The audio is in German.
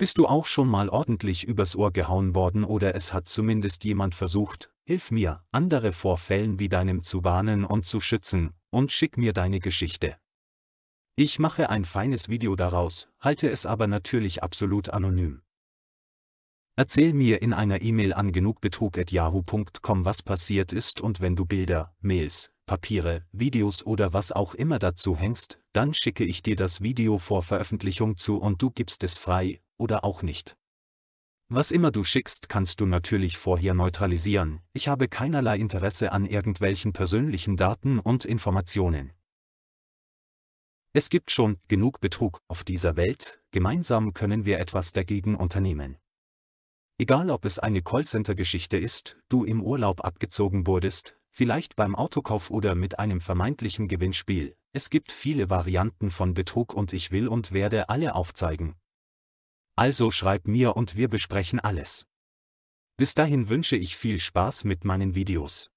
Bist du auch schon mal ordentlich übers Ohr gehauen worden oder es hat zumindest jemand versucht, hilf mir, andere vor Fällen wie deinem zu warnen und zu schützen, und schick mir deine Geschichte. Ich mache ein feines Video daraus, halte es aber natürlich absolut anonym. Erzähl mir in einer E-Mail an genugbetrug.yahoo.com, was passiert ist und wenn du Bilder, Mails, Papiere, Videos oder was auch immer dazu hängst, dann schicke ich dir das Video vor Veröffentlichung zu und du gibst es frei, oder auch nicht. Was immer du schickst, kannst du natürlich vorher neutralisieren. Ich habe keinerlei Interesse an irgendwelchen persönlichen Daten und Informationen. Es gibt schon genug Betrug auf dieser Welt, gemeinsam können wir etwas dagegen unternehmen. Egal ob es eine Callcenter-Geschichte ist, du im Urlaub abgezogen wurdest, vielleicht beim Autokauf oder mit einem vermeintlichen Gewinnspiel, es gibt viele Varianten von Betrug und ich will und werde alle aufzeigen, also schreib mir und wir besprechen alles. Bis dahin wünsche ich viel Spaß mit meinen Videos.